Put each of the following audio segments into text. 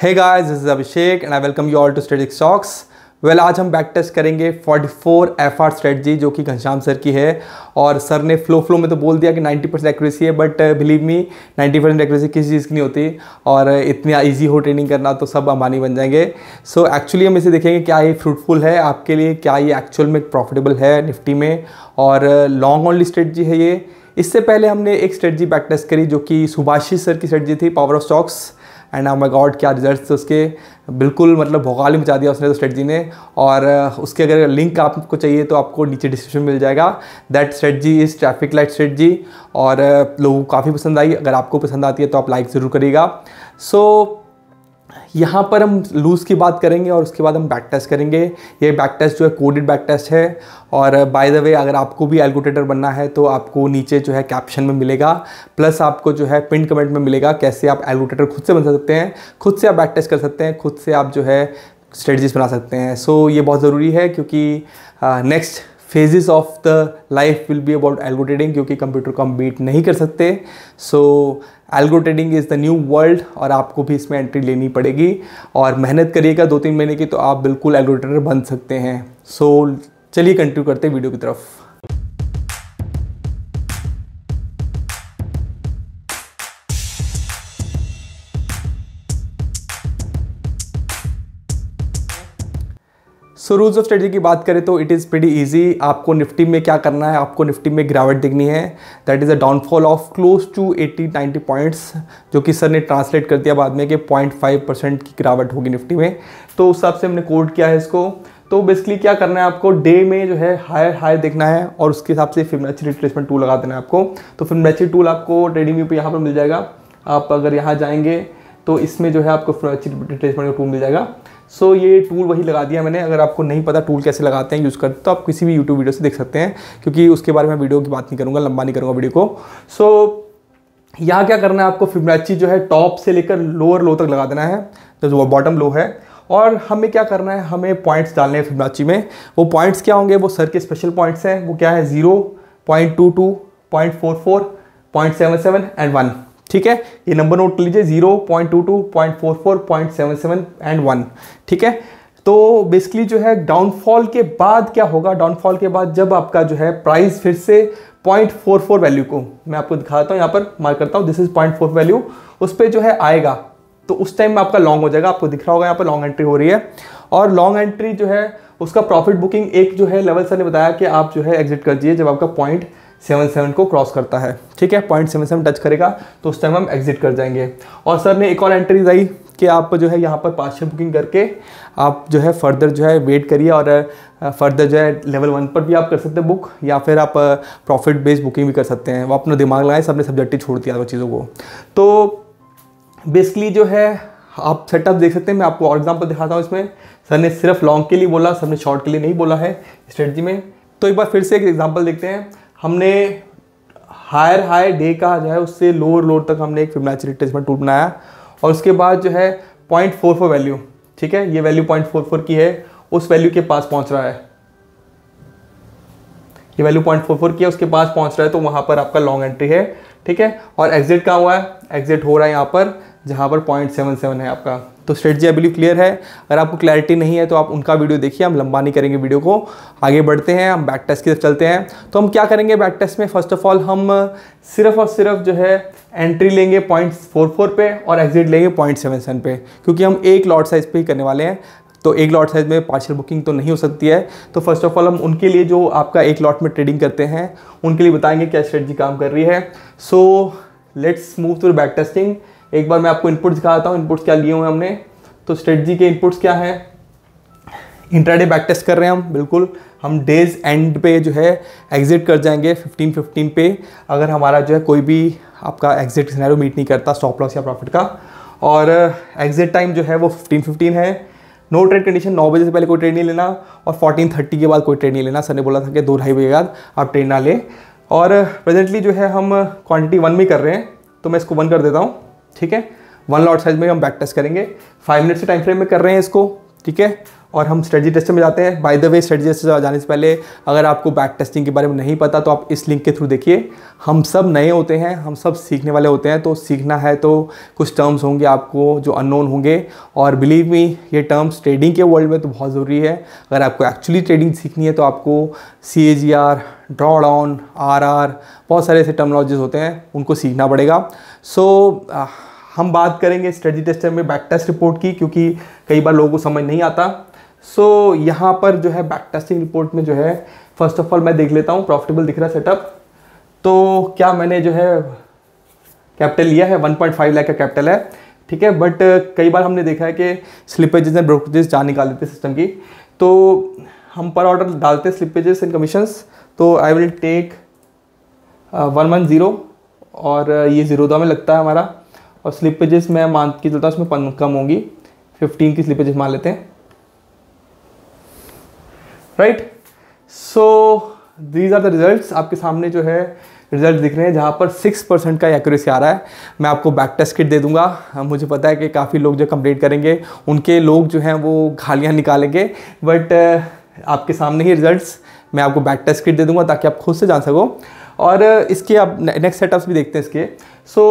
hey guys this is Abhishek and I welcome you all to study stocks well आज हम back test करेंगे 44 FR strategy जो कि Ghanshyam sir की है और सर ने फ्लो फ्लो में तो बोल दिया कि 90 परसेंट एक्यूरेसी है but believe me 90 percent accuracy किसी चीज़ की नहीं होती और uh, इतनी ईजी हो ट्रेनिंग करना तो सब अंबानी बन जाएंगे सो so, एक्चुअली हम इसे देखेंगे क्या ये फ्रूटफुल है आपके लिए क्या ये एक्चुअल में प्रॉफिटेबल है निफ्टी में और लॉन्ग ओनली स्ट्रेटजी है ये इससे पहले हमने एक स्ट्रेटजी बैक टेस्ट करी जो कि सुभाषी सर की स्ट्रेटजी थी power of stocks and I my god क्या रिजल्ट थे उसके बिल्कुल मतलब भोकाली मचा दिया उसने तो स्ट्रेटजी ने और उसके अगर लिंक आपको चाहिए तो आपको नीचे डिस्क्रिप्शन मिल जाएगा that strategy is traffic light strategy और लोगों को काफ़ी पसंद आई अगर आपको पसंद आती है तो आप लाइक ज़रूर करिएगा सो so, यहाँ पर हम लूज़ की बात करेंगे और उसके बाद हम बैक टेस्ट करेंगे ये बैक टेस्ट जो है कोडेड बैक टेस्ट है और बाय द वे अगर आपको भी एलगोटेटर बनना है तो आपको नीचे जो है कैप्शन में मिलेगा प्लस आपको जो है पिन कमेंट में मिलेगा कैसे आप एलगोटेटर खुद से बन सकते हैं खुद से आप बैक टेस्ट कर सकते हैं खुद से आप जो है स्ट्रेटजीज बना सकते हैं सो so, ये बहुत ज़रूरी है क्योंकि next phases of the life will be about algotrading क्योंकि कंप्यूटर को हम बीट नहीं कर सकते so so, algo trading is the new world और आपको भी इसमें एंट्री लेनी पड़ेगी और मेहनत करिएगा दो तीन महीने की तो आप बिल्कुल एल्गो ट्रेडर बन सकते हैं सो so, चलिए कंटिन्यू करते हैं वीडियो की तरफ सो रूल्स ऑफ स्ट्रेटी की बात करें तो इट इज़ वेरी ईजी आपको निफ्टी में क्या करना है आपको निफ्टी में गिरावट दिखनी है that is a downfall of close to 80 90 points जो कि सर ने ट्रांसलेट कर दिया बाद में कि 0.5 परसेंट की गिरावट होगी निफ्टी में तो उस हिसाब से हमने कोड किया है इसको तो बेसिकली क्या करना है आपको डे में जो है हायर हायर देखना है और उसके हिसाब से फिमनेची रिप्लेसमेंट टूल लगा देना है आपको तो फिमनेची टूल आपको ट्रेडिंग व्यू पर यहाँ पर मिल जाएगा आप अगर यहाँ जाएंगे तो इसमें जो है आपको फिमनेची रिप्लेसमेंट का टूल मिल जाएगा सो so, ये टूल वही लगा दिया मैंने अगर आपको नहीं पता टूल कैसे लगाते हैं यूज़ करते तो आप किसी भी यूट्यूब वीडियो से देख सकते हैं क्योंकि उसके बारे में वीडियो की बात नहीं करूँगा लंबा नहीं करूँगा वीडियो को सो so, यहाँ क्या करना है आपको फिबनाची जो है टॉप से लेकर लोअर लो तक लगा देना है जो बॉटम लो है और हमें क्या करना है हमें पॉइंट्स डालने हैं फिबनाची में वो पॉइंट्स क्या होंगे वो सर के स्पेशल पॉइंट्स हैं वो क्या है zero point two two point four four point seven seven and one ठीक है ये नंबर नोट कर लीजिए zero point two two point four four point seven seven and one ठीक है तो बेसिकली जो है डाउनफॉल के बाद क्या होगा डाउनफॉल के बाद जब आपका जो है प्राइस फिर से पॉइंट फोर फोर वैल्यू को मैं आपको दिखाता हूँ यहाँ पर मार्क करता हूँ this is point four value उस पर जो है आएगा तो उस टाइम में आपका लॉन्ग हो जाएगा आपको दिख रहा होगा यहाँ पर लॉन्ग एंट्री हो रही है और लॉन्ग एंट्री जो है उसका प्रॉफिट बुकिंग एक जो है लेवल सर ने बताया कि आप जो है एग्जिट कर दिए जब आपका पॉइंट सेवन सेवन को क्रॉस करता है ठीक है पॉइंट सेवन सेवन टच करेगा तो उस टाइम हम एग्जिट कर जाएंगे और सर ने एक और एंट्री आई कि आप जो है यहाँ पर छः बुकिंग करके आप जो है फर्दर जो है वेट करिए और फर्दर जो है लेवल वन पर भी आप कर सकते हैं बुक या फिर आप प्रॉफिट बेस्ड बुकिंग भी कर सकते हैं वो अपना दिमाग लगाए सबने सब्जेक्ट ही छोड़ दिया वो चीज़ों को तो बेसिकली जो है आप सेटअप देख सकते हैं मैं आपको और एग्जाम्पल दिखाता हूँ इसमें सर ने सिर्फ लॉन्ग के लिए बोला सर ने शॉर्ट के लिए नहीं बोला है स्ट्रेटजी में तो एक बार फिर से एक एग्जाम्पल देखते हैं हमने हायर हाई डे का जो है उससे लोअर लोअर तक हमने एक फिबोनाची रिट्रेसमेंट टूट बनाया और उसके बाद जो है पॉइंट फोर फोर वैल्यू ठीक है ये वैल्यू पॉइंट फोर फोर की है उस वैल्यू के पास पहुंच रहा है ये वैल्यू पॉइंट फोर फोर की है उसके पास पहुंच रहा है तो वहां पर आपका लॉन्ग एंट्री है ठीक है और एग्जिट कहाँ हुआ है एग्जिट हो रहा है यहाँ पर जहाँ पर पॉइंट सेवन सेवन है आपका तो स्ट्रेटजी आई बिलीव क्लियर है अगर आपको क्लैरिटी नहीं है तो आप उनका वीडियो देखिए हम लंबा नहीं करेंगे वीडियो को आगे बढ़ते हैं हम बैक टेस्ट की तरफ चलते हैं तो हम क्या करेंगे बैक टेस्ट में फर्स्ट ऑफ ऑल हम सिर्फ और सिर्फ जो है एंट्री लेंगे पॉइंट फोर फोर पे और एग्जिट लेंगे पॉइंट सेवन सेवन पे क्योंकि हम एक लॉट साइज़ पे ही करने वाले हैं तो एक लॉट साइज में पार्शल बुकिंग तो नहीं हो सकती है तो फर्स्ट ऑफ ऑल हम उनके लिए जो आपका एक लॉट में ट्रेडिंग करते हैं उनके लिए बताएंगे क्या स्ट्रेटजी काम कर रही है so let's move to back testing एक बार मैं आपको इनपुट्स दिखाता हूँ इनपुट्स क्या लिए हुए हमने तो स्ट्रेटजी के इनपुट्स क्या हैं इंट्राडे बैक टेस्ट कर रहे हैं हम बिल्कुल हम डेज एंड पे जो है एग्जिट कर जाएंगे 15 15 पे अगर हमारा जो है कोई भी आपका एग्जिट सिनेरियो मीट नहीं करता स्टॉप लॉस या प्रॉफिट का और एग्जिट uh, टाइम जो है वो 15 15 है नो ट्रेड कंडीशन नौ बजे से पहले कोई ट्रेड नहीं लेना और 30 के बाद कोई ट्रेड नहीं लेना सर ने बोला था कि दो ढाई बजे के बाद आप ट्रेड ना लें और प्रेजेंटली uh, जो है हम क्वान्टिटी वन में कर रहे हैं तो मैं इसको वन कर देता हूँ ठीक है वन लॉट साइज में हम बैक टेस्ट करेंगे फाइव मिनट से टाइम फ्रेम में कर रहे हैं इसको ठीक है और हम स्ट्रेटजी टेस्ट में जाते हैं by the way strategy tester जाने से पहले अगर आपको बैक टेस्टिंग के बारे में नहीं पता तो आप इस लिंक के थ्रू देखिए हम सब नए होते हैं हम सब सीखने वाले होते हैं तो सीखना है तो कुछ टर्म्स होंगे आपको जो अननोन होंगे और बिलीव मी ये टर्म्स ट्रेडिंग के वर्ल्ड में तो बहुत ज़रूरी है अगर आपको एक्चुअली ट्रेडिंग सीखनी है तो आपको C A G R drawdown R R बहुत सारे ऐसे टर्मोलॉजीज होते हैं उनको सीखना पड़ेगा सो so, हम बात करेंगे स्ट्रेटजी टेस्ट में बैक टेस्ट रिपोर्ट की क्योंकि कई बार लोगों को समझ नहीं आता सो so, यहाँ पर जो है बैक टेस्टिंग रिपोर्ट में जो है फर्स्ट ऑफ ऑल मैं देख लेता हूँ प्रॉफिटेबल दिख रहा सेटअप तो क्या मैंने जो है कैपिटल लिया है 1.5 लाख का कैपिटल है ठीक है बट कई बार हमने देखा है कि स्लिपेजेस एंड ब्रोकरेजेस जान निकाल देते सिस्टम की तो हम पर ऑर्डर डालते स्लिपेजेस एंड कमीशंस तो I will take one one zero और uh, ये ज़ीरोदा में लगता है हमारा और स्लिपेजेस मैं मान के चलता हूँ उसमें कम होंगी फिफ्टीन की स्लिपेजेस मान लेते हैं right so these are the results आपके सामने जो है रिजल्ट दिख रहे हैं जहाँ पर सिक्स परसेंट का एक्यूरेसी आ रहा है मैं आपको बैक टेस्ट किट दे दूंगा हाँ, मुझे पता है कि काफ़ी लोग जो कंप्लीट करेंगे उनके लोग जो हैं वो घालियाँ निकालेंगे बट uh, आपके सामने ही रिजल्ट्स मैं आपको बैक टेस्ट किट दे दूंगा ताकि आप खुद से जान सको और uh, इसके आप नेक्स्ट सेटअप्स भी देखते हैं इसके सो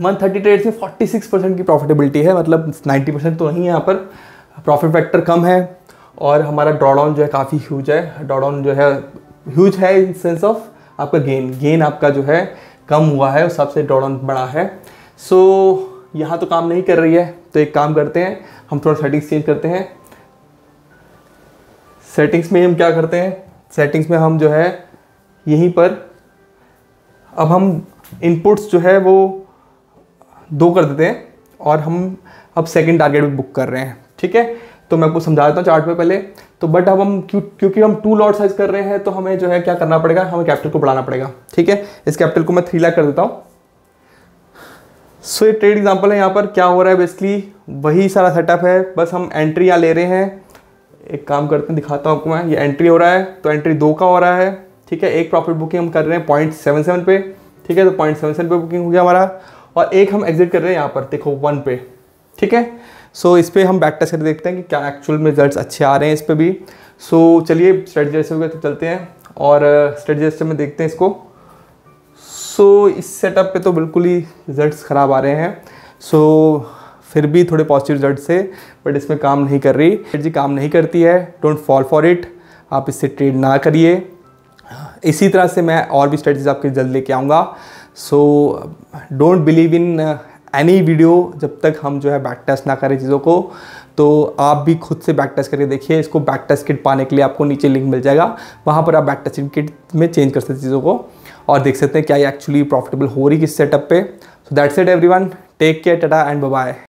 वन थर्टी ट्रेड से फोर्टी सिक्स परसेंट की प्रॉफिटेबिलिटी है मतलब नाइन्टी परसेंट तो नहीं है यहाँ पर प्रॉफिट फैक्टर कम है और हमारा ड्रॉडाउन जो है काफ़ी ह्यूज है ड्रॉडाउन जो है ह्यूज है इन सेंस ऑफ आपका गेन गेन आपका जो है कम हुआ है उस हिसाब से ड्रॉडाउन बड़ा है सो so, यहाँ तो काम नहीं कर रही है तो एक काम करते हैं हम थोड़ा सेटिंग्स चेंज करते हैं सेटिंग्स में हम क्या करते हैं सेटिंग्स में हम जो है यहीं पर अब हम इनपुट्स जो है वो दो कर देते हैं और हम अब सेकंड टारगेट भी बुक कर रहे हैं ठीक है तो मैं आपको समझा देता हूँ चार्ट में पहले तो बट अब हम क्यों क्योंकि हम टू लॉट साइज कर रहे हैं तो हमें जो है क्या करना पड़ेगा हमें कैपिटल को बढ़ाना पड़ेगा ठीक है इस कैपिटल को मैं थ्री लाख कर देता हूँ सो ये ट्रेड एग्जाम्पल है यहाँ पर क्या हो रहा है बेसिकली वही सारा सेटअप है बस हम एंट्री यहाँ ले रहे हैं एक काम करते हैं दिखाता हूँ आपको मैं ये एंट्री हो रहा है तो एंट्री दो का हो रहा है ठीक है एक प्रॉफिट बुकिंग हम कर रहे हैं पॉइंट सेवन सेवन पे ठीक है तो पॉइंट सेवन सेवन पे बुकिंग हो गया हमारा और एक हम एग्जिट कर रहे हैं यहाँ पर देखो वन पे ठीक है सो इस पर हम बैक टेस्ट करके देखते हैं कि क्या एक्चुअल में रिजल्ट अच्छे आ रहे हैं इस पर भी सो so, चलिए हो गए तो चलते हैं और स्ट्रेटजेस्ट uh, में देखते हैं इसको सो so, इस सेटअप पे तो बिल्कुल ही रिजल्ट्स ख़राब आ रहे हैं सो so, फिर भी थोड़े पॉजिटिव रिजल्ट से बट इसमें काम नहीं कर रही स्ट्रेटजी काम नहीं करती है डोंट फॉल फॉर इट आप इससे ट्रेड ना करिए इसी तरह से मैं और भी स्ट्रेटजीज आपके जल्द लेके आऊँगा so don't believe in any video जब तक हम जो है बैक टेस्ट ना करें चीज़ों को तो आप भी खुद से बैक टेस्ट करके देखिए इसको बैक टेस्ट किट पाने के लिए आपको नीचे लिंक मिल जाएगा वहाँ पर आप बैक टेस्ट किट में चेंज कर सकते हैं चीज़ों को और देख सकते हैं क्या ये एक्चुअली प्रॉफिटेबल हो रही किस सेटअप पे so that's it everyone take care tata and bye